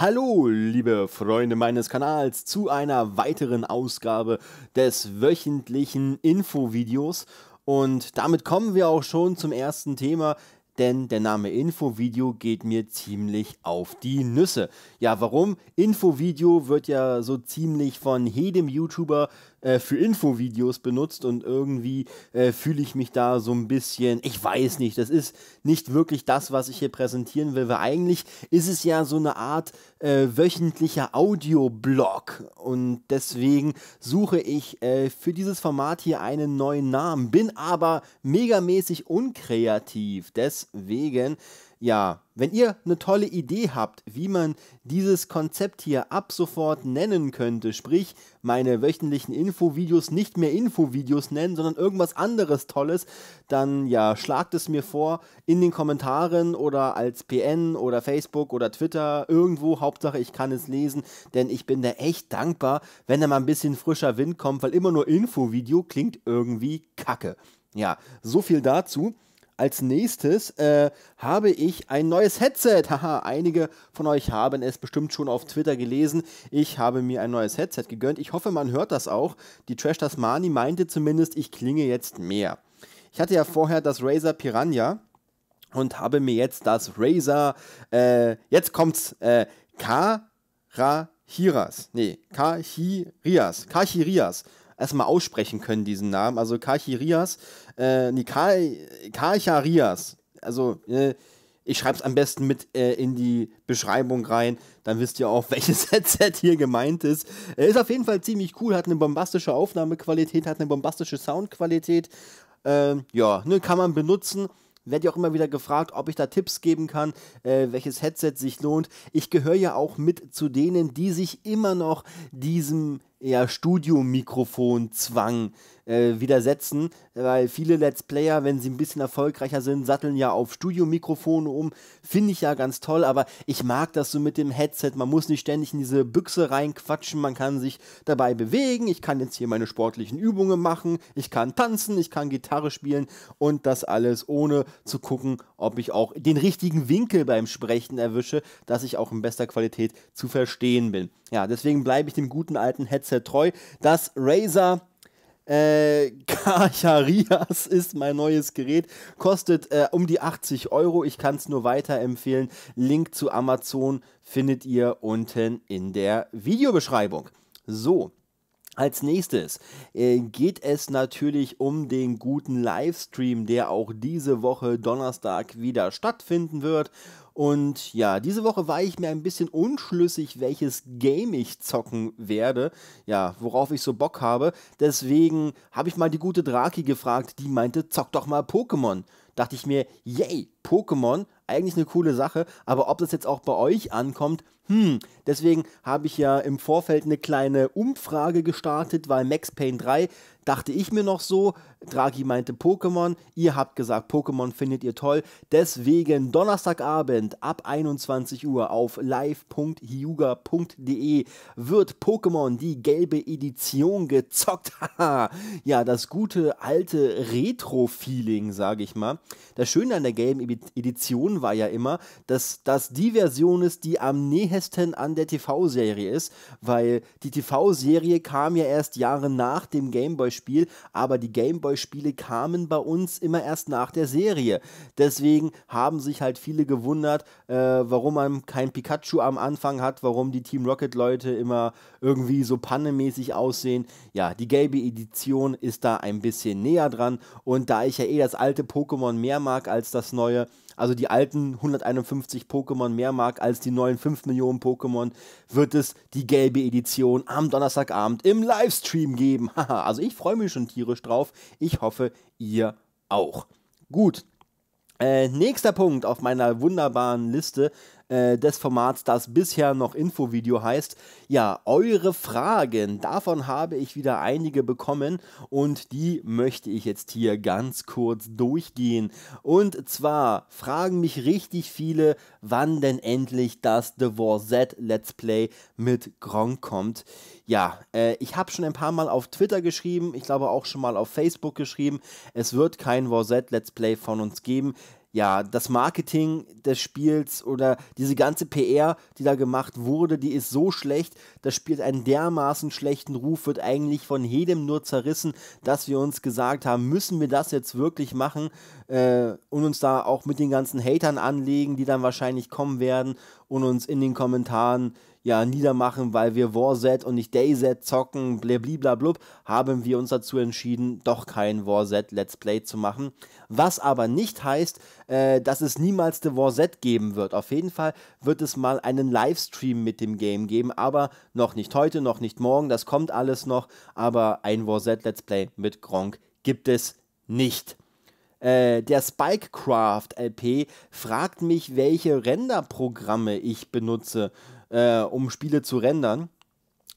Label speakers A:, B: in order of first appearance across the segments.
A: Hallo, liebe Freunde meines Kanals, zu einer weiteren Ausgabe des wöchentlichen Infovideos. Und damit kommen wir auch schon zum ersten Thema, denn der Name Infovideo geht mir ziemlich auf die Nüsse. Ja, warum? Infovideo wird ja so ziemlich von jedem YouTuber äh, für Infovideos benutzt und irgendwie äh, fühle ich mich da so ein bisschen, ich weiß nicht, das ist nicht wirklich das, was ich hier präsentieren will, weil eigentlich ist es ja so eine Art äh, wöchentlicher Audioblog. Und deswegen suche ich äh, für dieses Format hier einen neuen Namen, bin aber megamäßig unkreativ. Deswegen ja, wenn ihr eine tolle Idee habt, wie man dieses Konzept hier ab sofort nennen könnte, sprich meine wöchentlichen Infovideos nicht mehr Infovideos nennen, sondern irgendwas anderes Tolles, dann ja, schlagt es mir vor in den Kommentaren oder als PN oder Facebook oder Twitter irgendwo. Hauptsache, ich kann es lesen, denn ich bin da echt dankbar, wenn da mal ein bisschen frischer Wind kommt, weil immer nur Infovideo klingt irgendwie kacke. Ja, so viel dazu. Als nächstes äh, habe ich ein neues Headset. Haha, einige von euch haben es bestimmt schon auf Twitter gelesen. Ich habe mir ein neues Headset gegönnt. Ich hoffe, man hört das auch. Die Trash Tasmani meinte zumindest, ich klinge jetzt mehr. Ich hatte ja vorher das Razer Piranha und habe mir jetzt das Razer, äh, jetzt kommt's, äh, Karahiras, nee, Kahirias, Kahirias erstmal aussprechen können, diesen Namen. Also Karchirias, äh, nee, Kar Karcharias. Also, äh, ich schreibe es am besten mit äh, in die Beschreibung rein, dann wisst ihr auch, welches Headset hier gemeint ist. Äh, ist auf jeden Fall ziemlich cool, hat eine bombastische Aufnahmequalität, hat eine bombastische Soundqualität. Ähm, ja, ne, kann man benutzen. Werde ja auch immer wieder gefragt, ob ich da Tipps geben kann, äh, welches Headset sich lohnt. Ich gehöre ja auch mit zu denen, die sich immer noch diesem eher Studiomikrofon-Zwang äh, widersetzen, weil viele Let's Player, wenn sie ein bisschen erfolgreicher sind, satteln ja auf Studiomikrofone um. Finde ich ja ganz toll, aber ich mag das so mit dem Headset. Man muss nicht ständig in diese Büchse reinquatschen, man kann sich dabei bewegen. Ich kann jetzt hier meine sportlichen Übungen machen, ich kann tanzen, ich kann Gitarre spielen und das alles ohne zu gucken, ob ich auch den richtigen Winkel beim Sprechen erwische, dass ich auch in bester Qualität zu verstehen bin. Ja, deswegen bleibe ich dem guten alten Headset treu. Das Razer äh, ist mein neues Gerät. Kostet äh, um die 80 Euro. Ich kann es nur weiterempfehlen. Link zu Amazon findet ihr unten in der Videobeschreibung. So, als nächstes äh, geht es natürlich um den guten Livestream, der auch diese Woche Donnerstag wieder stattfinden wird. Und ja, diese Woche war ich mir ein bisschen unschlüssig, welches Game ich zocken werde, ja, worauf ich so Bock habe. Deswegen habe ich mal die gute Draki gefragt, die meinte, zock doch mal Pokémon. Dachte ich mir, yay, Pokémon, eigentlich eine coole Sache, aber ob das jetzt auch bei euch ankommt, hm, deswegen habe ich ja im Vorfeld eine kleine Umfrage gestartet, weil Max Payne 3 dachte ich mir noch so, Draghi meinte Pokémon, ihr habt gesagt, Pokémon findet ihr toll, deswegen Donnerstagabend ab 21 Uhr auf live.hyuga.de wird Pokémon die gelbe Edition gezockt. ja, das gute alte Retro-Feeling, sage ich mal. Das Schöne an der gelben Edition war ja immer, dass das die Version ist, die am nächsten Testen an der TV-Serie ist, weil die TV-Serie kam ja erst Jahre nach dem Gameboy-Spiel, aber die Gameboy-Spiele kamen bei uns immer erst nach der Serie. Deswegen haben sich halt viele gewundert, äh, warum man kein Pikachu am Anfang hat, warum die Team Rocket-Leute immer irgendwie so pannemäßig aussehen. Ja, die gelbe Edition ist da ein bisschen näher dran und da ich ja eh das alte Pokémon mehr mag als das neue, also die alten 151 Pokémon mehr mag als die neuen 5 Millionen Pokémon, wird es die gelbe Edition am Donnerstagabend im Livestream geben. Haha, also ich freue mich schon tierisch drauf. Ich hoffe, ihr auch. Gut, äh, nächster Punkt auf meiner wunderbaren Liste äh, des Formats, das bisher noch Infovideo heißt. Ja, eure Fragen, davon habe ich wieder einige bekommen und die möchte ich jetzt hier ganz kurz durchgehen. Und zwar fragen mich richtig viele, wann denn endlich das The War Z Let's Play mit Gronk kommt. Ja, äh, ich habe schon ein paar Mal auf Twitter geschrieben, ich glaube auch schon mal auf Facebook geschrieben, es wird kein War Z Let's Play von uns geben ja, das Marketing des Spiels oder diese ganze PR, die da gemacht wurde, die ist so schlecht, das spielt einen dermaßen schlechten Ruf, wird eigentlich von jedem nur zerrissen, dass wir uns gesagt haben, müssen wir das jetzt wirklich machen äh, und uns da auch mit den ganzen Hatern anlegen, die dann wahrscheinlich kommen werden und uns in den Kommentaren äh, ja niedermachen, weil wir Warset und nicht Dayset zocken, blablablub, haben wir uns dazu entschieden, doch kein Warset Let's Play zu machen. Was aber nicht heißt, äh, dass es niemals The Warset geben wird. Auf jeden Fall wird es mal einen Livestream mit dem Game geben, aber noch nicht heute, noch nicht morgen, das kommt alles noch, aber ein Warset Let's Play mit Gronk gibt es nicht. Äh, der Spikecraft LP fragt mich, welche Renderprogramme ich benutze äh, um Spiele zu rendern,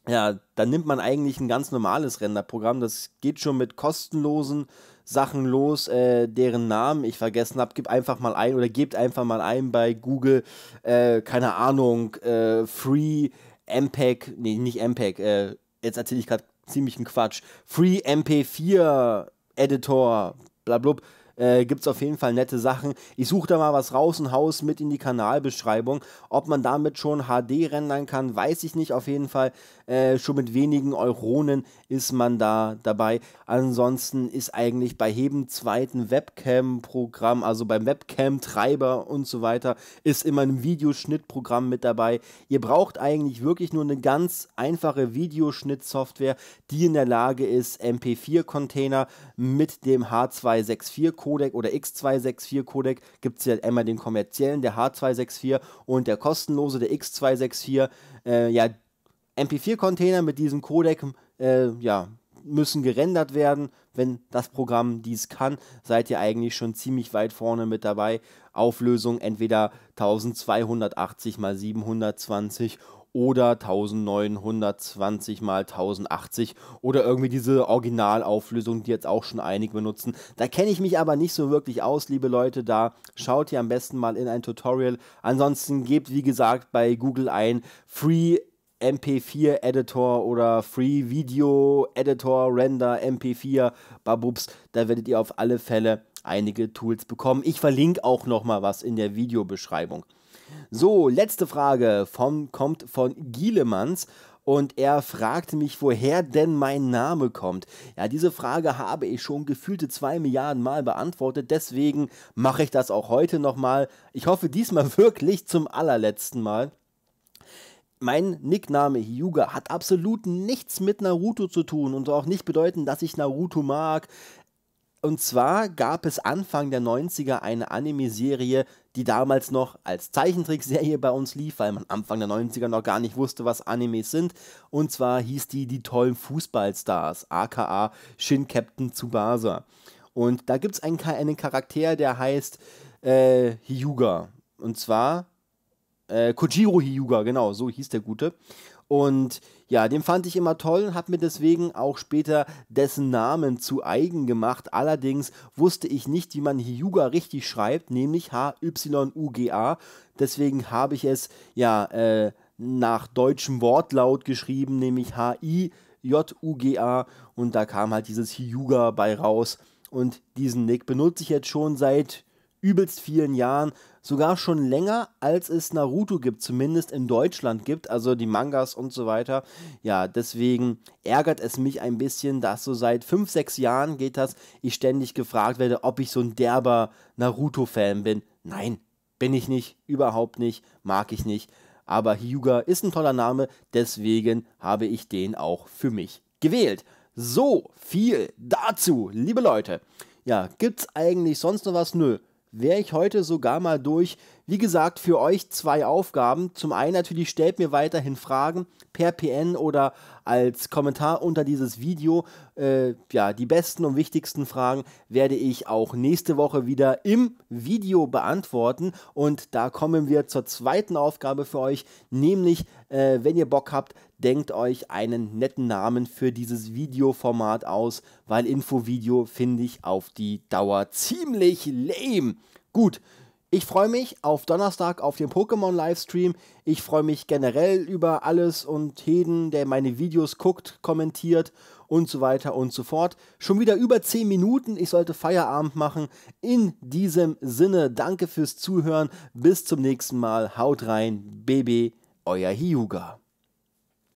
A: ja, dann nimmt man eigentlich ein ganz normales Renderprogramm. Das geht schon mit kostenlosen Sachen los, äh, deren Namen ich vergessen habe. Gib einfach mal ein oder gebt einfach mal ein bei Google, äh, keine Ahnung, äh, Free MPEG, nee, nicht MPEG, äh, jetzt erzähle ich gerade ziemlichen Quatsch. Free MP4 e Editor, blablabla. Bla äh, gibt es auf jeden Fall nette Sachen. Ich suche da mal was raus und haus mit in die Kanalbeschreibung. Ob man damit schon HD rendern kann, weiß ich nicht. Auf jeden Fall äh, schon mit wenigen Euronen ist man da dabei. Ansonsten ist eigentlich bei jedem zweiten Webcam-Programm, also beim Webcam-Treiber und so weiter, ist immer ein Videoschnittprogramm mit dabei. Ihr braucht eigentlich wirklich nur eine ganz einfache Videoschnittsoftware, die in der Lage ist, MP4-Container mit dem H264 Codec oder X264 Codec gibt es ja einmal den kommerziellen, der H264 und der kostenlose, der X264. Äh, ja, MP4-Container mit diesem Codec äh, ja, müssen gerendert werden. Wenn das Programm dies kann, seid ihr eigentlich schon ziemlich weit vorne mit dabei. Auflösung entweder 1280 x 720 oder 1920 mal 1080 oder irgendwie diese Originalauflösung, die jetzt auch schon einige benutzen. Da kenne ich mich aber nicht so wirklich aus, liebe Leute. Da schaut ihr am besten mal in ein Tutorial. Ansonsten gebt, wie gesagt, bei Google ein Free MP4 Editor oder Free Video Editor Render MP4 Babups. da werdet ihr auf alle Fälle einige Tools bekommen. Ich verlinke auch noch mal was in der Videobeschreibung. So, letzte Frage vom, kommt von Gielemanns und er fragt mich, woher denn mein Name kommt. Ja, diese Frage habe ich schon gefühlte zwei Milliarden Mal beantwortet, deswegen mache ich das auch heute nochmal. Ich hoffe diesmal wirklich zum allerletzten Mal. Mein Nickname Hyuga hat absolut nichts mit Naruto zu tun und auch nicht bedeuten, dass ich Naruto mag. Und zwar gab es Anfang der 90er eine Anime-Serie, die damals noch als Zeichentrickserie bei uns lief, weil man Anfang der 90er noch gar nicht wusste, was Animes sind. Und zwar hieß die Die tollen Fußballstars, aka Shin Captain Tsubasa. Und da gibt es einen, einen, Charakter, der heißt äh, Hyuga. Und zwar äh, Kojiro Hyuga, genau, so hieß der Gute. Und ja, den fand ich immer toll und habe mir deswegen auch später dessen Namen zu eigen gemacht. Allerdings wusste ich nicht, wie man Hyuga richtig schreibt, nämlich H-Y-U-G-A. Deswegen habe ich es ja äh, nach deutschem Wortlaut geschrieben, nämlich H-I-J-U-G-A. Und da kam halt dieses Hyuga bei raus. Und diesen Nick benutze ich jetzt schon seit übelst vielen Jahren, sogar schon länger, als es Naruto gibt, zumindest in Deutschland gibt, also die Mangas und so weiter. Ja, deswegen ärgert es mich ein bisschen, dass so seit 5, 6 Jahren geht das, ich ständig gefragt werde, ob ich so ein derber Naruto-Fan bin. Nein, bin ich nicht, überhaupt nicht, mag ich nicht. Aber Hyuga ist ein toller Name, deswegen habe ich den auch für mich gewählt. So viel dazu, liebe Leute. Ja, gibt's eigentlich sonst noch was? Nö wäre ich heute sogar mal durch wie gesagt, für euch zwei Aufgaben. Zum einen natürlich stellt mir weiterhin Fragen per PN oder als Kommentar unter dieses Video. Äh, ja, die besten und wichtigsten Fragen werde ich auch nächste Woche wieder im Video beantworten. Und da kommen wir zur zweiten Aufgabe für euch, nämlich, äh, wenn ihr Bock habt, denkt euch einen netten Namen für dieses Videoformat aus, weil Infovideo finde ich auf die Dauer ziemlich lame. Gut. Ich freue mich auf Donnerstag auf dem Pokémon-Livestream. Ich freue mich generell über alles und jeden, der meine Videos guckt, kommentiert und so weiter und so fort. Schon wieder über 10 Minuten. Ich sollte Feierabend machen. In diesem Sinne, danke fürs Zuhören. Bis zum nächsten Mal. Haut rein. Baby, euer Hyuga.